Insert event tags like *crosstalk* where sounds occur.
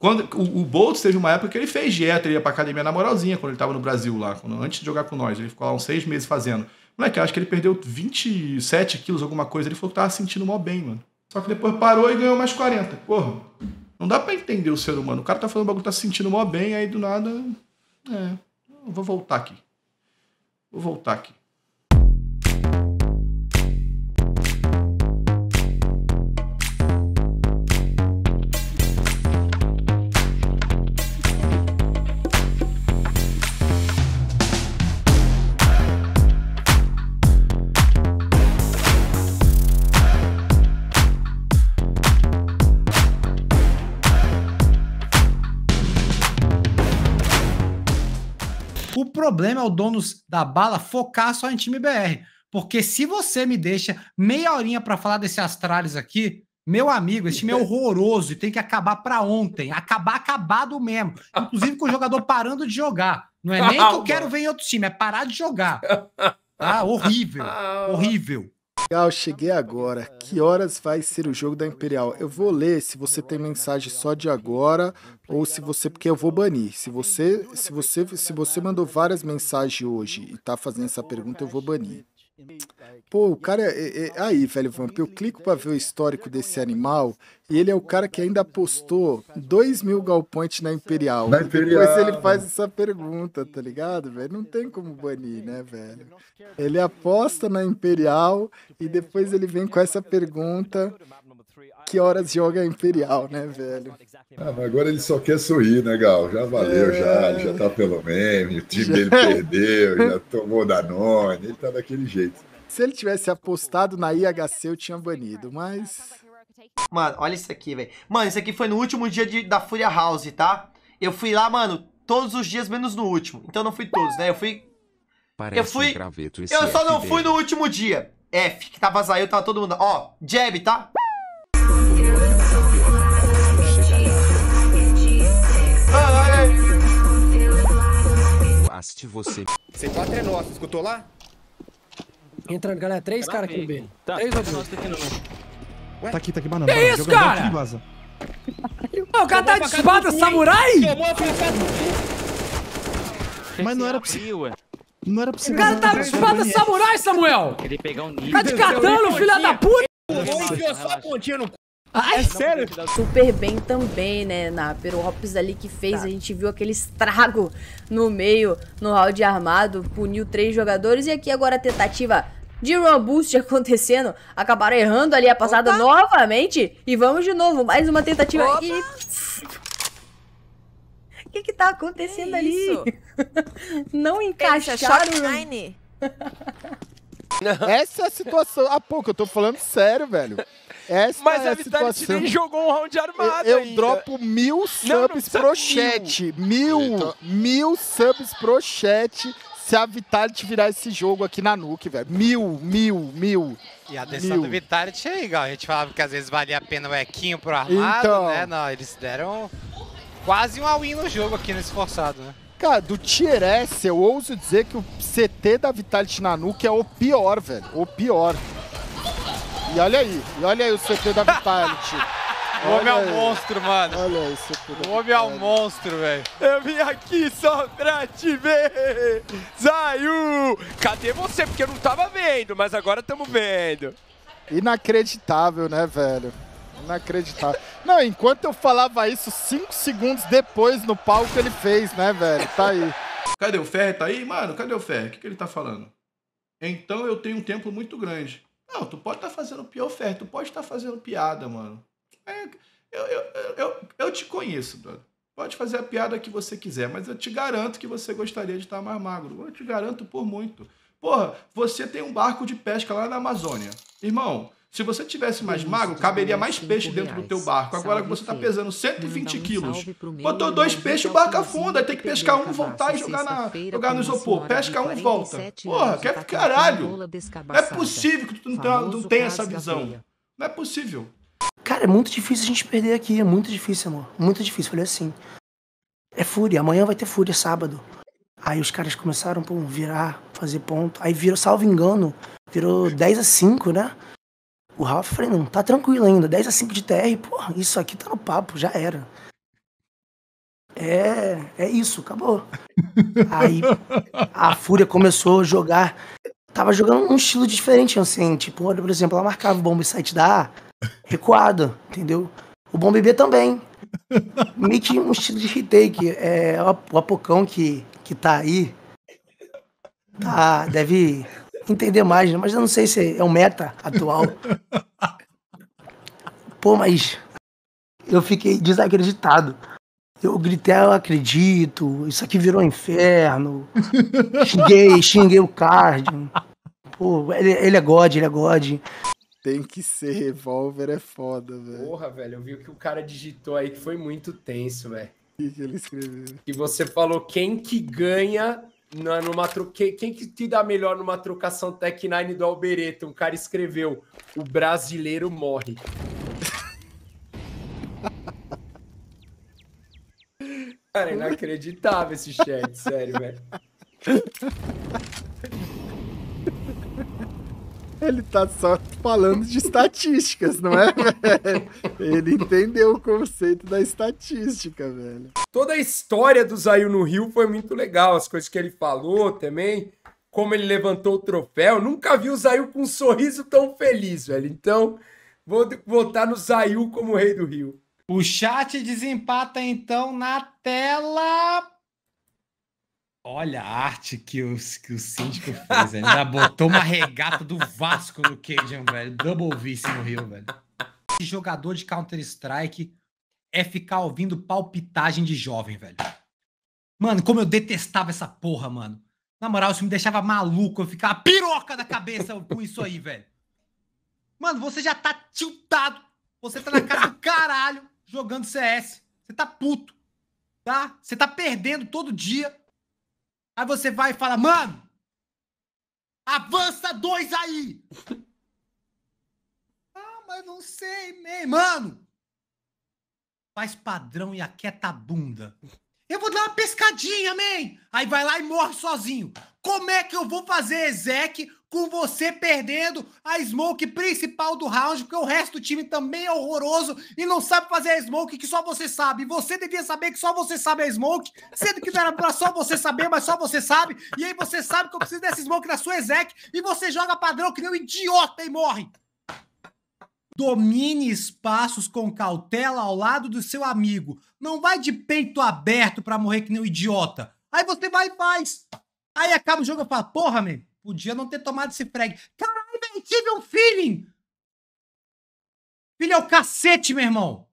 Quando, o, o Boltz teve uma época que ele fez dieta, ele ia pra academia na moralzinha, quando ele tava no Brasil lá, quando, antes de jogar com nós. Ele ficou lá uns seis meses fazendo. Moleque, acho que ele perdeu 27 quilos, alguma coisa. Ele falou que tava sentindo mó bem, mano. Só que depois parou e ganhou mais 40. Porra, não dá para entender o ser humano. O cara tá falando bagulho, tá se sentindo mó bem, aí do nada. É, vou voltar aqui. Vou voltar aqui. O problema é o dono da bala focar só em time BR. Porque se você me deixa meia horinha para falar desse Astralis aqui, meu amigo, esse time é *laughs* horroroso e tem que acabar para ontem. Acabar acabado mesmo. Inclusive com o jogador parando de jogar. Não é nem que eu quero ver em outro time, é parar de jogar. Tá? Horrível. Ah. Horrível. Legal, cheguei agora. Que horas vai ser o jogo da Imperial? Eu vou ler se você tem mensagem só de agora ou se você porque eu vou banir. Se você se você se você mandou várias mensagens hoje e está fazendo essa pergunta, eu vou banir. Pô, o cara. É, é, é aí, velho, Vamp, eu clico para ver o histórico desse animal e ele é o cara que ainda postou 2 mil galpões na Imperial. Na Imperial. Depois ele faz essa pergunta, tá ligado, velho? Não tem como banir, né, velho? Ele aposta na Imperial e depois ele vem com essa pergunta que horas joga é Imperial, né, velho? Ah, mas agora ele só quer sorrir, né, Gal? Já valeu, é... já, já tá pelo meme, o time já... dele perdeu, já tomou Danone, ele tá daquele jeito. Se ele tivesse apostado na IHC, eu tinha banido, mas... Mano, olha isso aqui, velho. Mano, isso aqui foi no último dia de, da Fúria House, tá? Eu fui lá, mano, todos os dias, menos no último. Então não fui todos, né? Eu fui... Parece eu fui... Um eu só não fui no último dia. F, que tava saiu, tava todo mundo. Ó, Jeb, tá? Este você. C4 é nosso, escutou lá? Entrando, galera. Três tá caras aqui no B. Tá. Três ou dois? Tá aqui, tá, tá aqui, banana. Que isso, cara? Aqui, vaza. o cara tá de espada, samurai? Mas não era pra você... É não era pra você... O cara tá de espada samurai, Samuel! Ele pegar um nível. Tá de katana, filha da puta! Enfiou só a pontinha no cu. Ai, é sério? Super bem também, né, Naper? O Hops ali que fez, tá. a gente viu aquele estrago no meio, no round armado, puniu três jogadores. E aqui agora a tentativa de Run Boost *laughs* acontecendo. Acabaram errando ali a passada Opa. novamente. E vamos de novo, mais uma tentativa. Opa. E... O que que tá acontecendo é ali? *laughs* Não encaixaram... Essa é a situação... Ah, pô, que eu tô falando sério, velho. Essa Mas é a Vitality nem jogou um round armado Eu, eu ainda. dropo mil subs não, não pro chat. Mil, mil subs pro chat se a Vitality virar esse jogo aqui na Nuke, velho. Mil, mil, mil. E a decisão mil. do Vitality é igual. A gente falava que às vezes valia a pena o Equinho pro armado, então... né? Não, eles deram quase um all-in no jogo aqui nesse forçado, né? Cara, do Tier S, eu ouso dizer que o CT da Vitality na Nuke é o pior, velho. O pior. E olha aí, e olha aí o CT da Vitality. *laughs* O homem é um monstro, mano. Olha aí, CT da O homem é um monstro, velho. Eu vim aqui só pra te ver, Zayu. Cadê você? Porque eu não tava vendo, mas agora estamos vendo. Inacreditável, né, velho? Inacreditável. Não, enquanto eu falava isso, cinco segundos depois no palco ele fez, né, velho? Tá aí. Cadê o Ferre? Tá aí? Mano, cadê o Ferre? O que, que ele tá falando? Então eu tenho um tempo muito grande. Não, tu pode estar tá fazendo pior oferta, tu pode estar tá fazendo piada, mano. É, eu, eu, eu, eu te conheço, brother. Pode fazer a piada que você quiser, mas eu te garanto que você gostaria de estar mais magro. Eu te garanto por muito. Porra, você tem um barco de pesca lá na Amazônia. Irmão, se você tivesse mais magro, caberia mais peixe dentro do teu barco. Agora que você está pesando 120 quilos, botou dois peixes, é o barco afunda. Tem que pescar um, voltar e jogar, na, jogar no isopor. Pesca um, volta. Porra, quer é tá caralho. Não é possível que tu não, não tenha essa visão. Não é possível. Cara, é muito difícil a gente perder aqui. É muito difícil, amor. Muito difícil. Falei assim. É fúria. Amanhã vai ter fúria, sábado. Aí os caras começaram a virar, fazer ponto. Aí virou, salvo engano, virou 10 a 5, né? o Rafa falei, não, tá tranquilo ainda. 10 a 5 de TR, porra, isso aqui tá no papo, já era. É, é isso, acabou. *laughs* Aí a Fúria começou a jogar. Tava jogando um estilo diferente, assim. Tipo, olha, por exemplo, ela marcava o bomb site da A, recuado, entendeu? O bomb B também. *laughs* Meio que um estilo de retake. É, o Apocão que, que tá aí, tá, deve entender mais, né? Mas eu não sei se é o meta atual. *laughs* Pô, mas eu fiquei desacreditado. Eu gritei, ah, eu acredito, isso aqui virou um inferno. *laughs* xinguei, xinguei o card. Pô, ele, ele é God, ele é God. Tem que ser revólver, é foda, velho. Porra, velho, eu vi o que o cara digitou aí que foi muito tenso, velho. O que, que ele escreveu? E você falou quem que ganha na, numa troque... Quem que te dá melhor numa trocação Tech Nine do Albereta? Um cara escreveu: O brasileiro morre. *laughs* cara, inacreditável esse chat, sério, velho. Ele tá só falando de estatísticas, não é, velho? Ele entendeu o conceito da estatística, velho. Toda a história do Zayu no Rio foi muito legal, as coisas que ele falou também, como ele levantou o troféu. Nunca vi o Zayu com um sorriso tão feliz, velho. Então, vou votar no Zayu como rei do Rio. O chat desempata então na tela. Olha a arte que, o que o síndico fez, ele ainda botou uma regata do Vasco no Cajun, velho. Double vice no Rio, velho. Esse jogador de Counter-Strike é ficar ouvindo palpitagem de jovem, velho. Mano, como eu detestava essa porra, mano. Na moral, isso me deixava maluco. Eu ficava piroca da cabeça com isso aí, velho. Mano, você já tá tiltado. Você tá na cara do caralho jogando CS. Você tá puto. Tá? Você tá perdendo todo dia. Aí você vai e fala, mano, avança dois aí. *laughs* ah, mas não sei, man. mano. Faz padrão e aquieta a bunda. Eu vou dar uma pescadinha, man. Aí vai lá e morre sozinho. Como é que eu vou fazer, Ezequiel com você perdendo a smoke principal do round, porque o resto do time também é horroroso e não sabe fazer a smoke que só você sabe. Você devia saber que só você sabe a smoke, sendo que não era pra só você saber, mas só você sabe. E aí você sabe que eu preciso dessa smoke na sua exec e você joga padrão que nem um idiota e morre. Domine espaços com cautela ao lado do seu amigo. Não vai de peito aberto para morrer que nem um idiota. Aí você vai e faz. Aí acaba o jogo e fala, porra, meu, Podia não ter tomado esse frag. Caralho, velho, tive um feeling! Filho é o cacete, meu irmão!